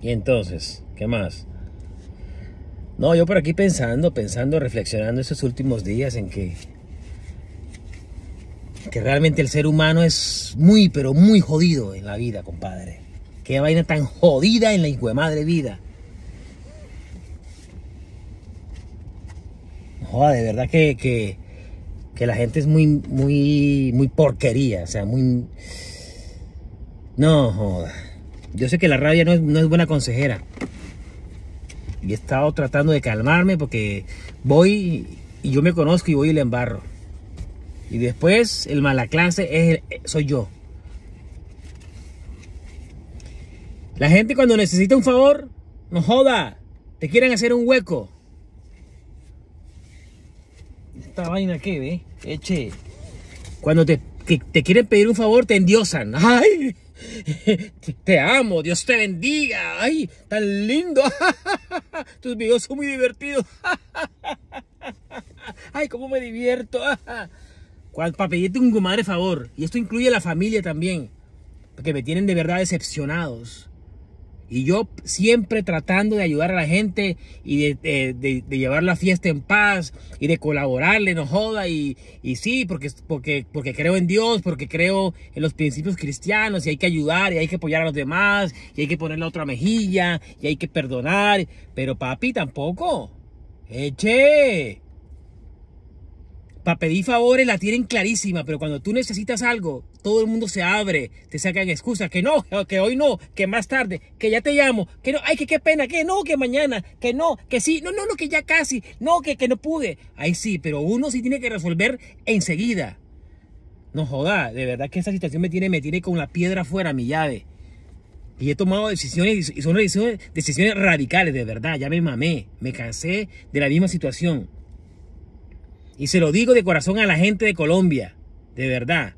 Y entonces, ¿qué más? No, yo por aquí pensando, pensando, reflexionando estos últimos días en que, que realmente el ser humano es muy, pero muy jodido en la vida, compadre. Qué vaina tan jodida en la hijo de madre vida. Joder, de verdad que, que, que la gente es muy, muy, muy porquería, o sea, muy... No, joda. Yo sé que la rabia no es, buena consejera. Y he estado tratando de calmarme porque voy y yo me conozco y voy y le embarro. Y después el mala clase es, soy yo. La gente cuando necesita un favor, no joda, te quieren hacer un hueco. Esta vaina que ve, eche. Cuando te, te quieren pedir un favor, te endiosan. ¡Ay! Te, amo, Dios te bendiga. Ay, tan lindo. Tus videos son muy divertidos. Ay, cómo me divierto. Para pedirte un madre favor. Y esto incluye a la familia también. Porque me tienen de verdad decepcionados. Y yo siempre tratando de ayudar a la gente y de, llevar la fiesta en paz y de colaborarle, no joda. Y, sí, porque, porque, porque creo en Dios, porque creo en los principios cristianos y hay que ayudar y hay que apoyar a los demás y hay que poner la otra mejilla y hay que perdonar. Pero papi, tampoco. Eche para pedir favores la tienen clarísima, pero cuando tú necesitas algo, todo el mundo se abre, te sacan excusas, que no, que hoy no, que más tarde, que ya te llamo, que no, ay, que qué pena, que no, que mañana, que no, que sí, no, no, no, que ya casi, no, que, que no pude. Ahí sí, pero uno sí tiene que resolver enseguida. No joda, de verdad que esa situación me tiene, me tiene con la piedra fuera, mi llave. Y he tomado decisiones, y son decisiones, decisiones radicales, de verdad, ya me mamé, me cansé de la misma situación. Y se lo digo de corazón a la gente de Colombia, de verdad.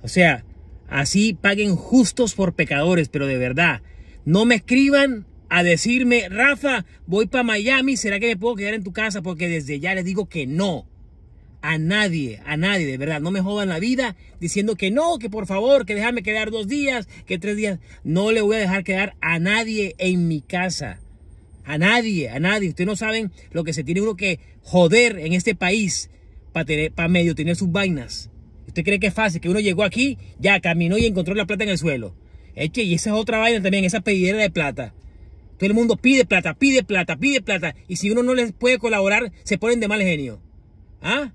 O sea, así paguen justos por pecadores, pero de verdad, no me escriban a decirme, Rafa, voy para Miami, ¿será que me puedo quedar en tu casa? Porque desde ya les digo que no. A nadie, a nadie, de verdad, no me jodan la vida diciendo que no, que por favor, que déjame quedar dos días, que tres días. No le voy a dejar quedar a nadie en mi casa a nadie, a nadie. Ustedes no saben lo que se tiene uno que joder en este país para, medio tener sus vainas. ¿Usted cree que es fácil? Que uno llegó aquí, ya caminó y encontró la plata en el suelo. Eche, y esa es otra vaina también, esa pedidera de plata. Todo el mundo pide plata, pide plata, pide plata. Y si uno no les puede colaborar, se ponen de mal genio. ¿Ah?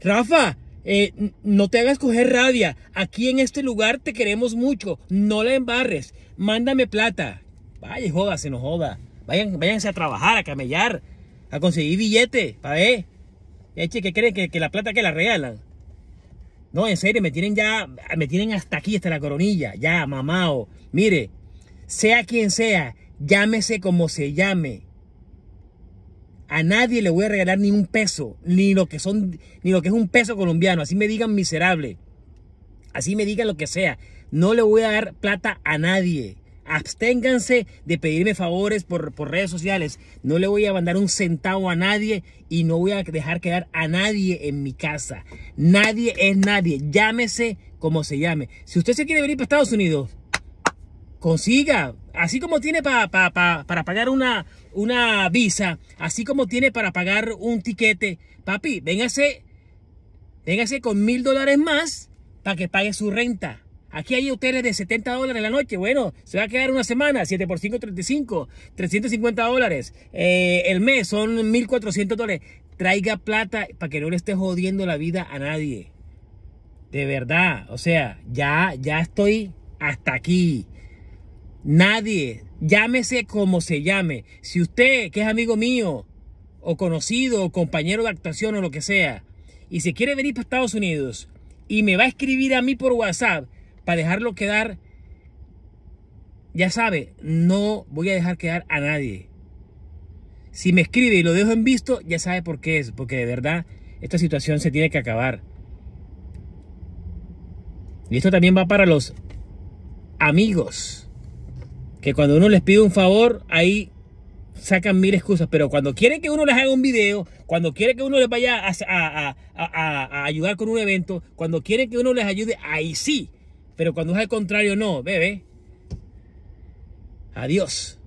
Rafa, eh, no te hagas coger rabia. Aquí en este lugar te queremos mucho. No la embarres. Mándame plata. Vaya, joda, se nos joda. Vayan, váyanse a trabajar, a camellar, a conseguir billetes, para ver. Eche, que creen que, la plata que la regalan? No, en serio, me tienen ya, me tienen hasta aquí, hasta la coronilla, ya, mamado... Mire, sea quien sea, llámese como se llame. A nadie le voy a regalar ni un peso, ni lo que son, ni lo que es un peso colombiano. Así me digan miserable. Así me digan lo que sea. No le voy a dar plata a nadie absténganse de pedirme favores por, redes sociales. No le voy a mandar un centavo a nadie y no voy a dejar quedar a nadie en mi casa. Nadie es nadie. Llámese como se llame. Si usted se quiere venir para Estados Unidos, consiga. Así como tiene para pagar una, una visa, así como tiene para pagar un tiquete, papi, véngase, véngase con mil dólares más para que pague su renta Aquí hay hoteles de 70 dólares la noche. Bueno, se va a quedar una semana. 7 por 5, 35. 350 dólares. Eh, el mes son 1.400 dólares. Traiga plata para que no le esté jodiendo la vida a nadie. De verdad. O sea, ya, ya estoy hasta aquí. Nadie, llámese como se llame. Si usted, que es amigo mío, o conocido, o compañero de actuación, o lo que sea, y se quiere venir para Estados Unidos, y me va a escribir a mí por WhatsApp, para dejarlo quedar, ya sabe, no voy a dejar quedar a nadie. Si me escribe y lo dejo en visto, ya sabe por qué es, porque de verdad esta situación se tiene que acabar. Y esto también va para los amigos, que cuando uno les pide un favor, ahí sacan mil excusas, pero cuando quieren que uno les haga un video, cuando quieren que uno les vaya a, ayudar con un evento, cuando quieren que uno les ayude, ahí sí pero cuando es al contrario, no, bebé. Adiós.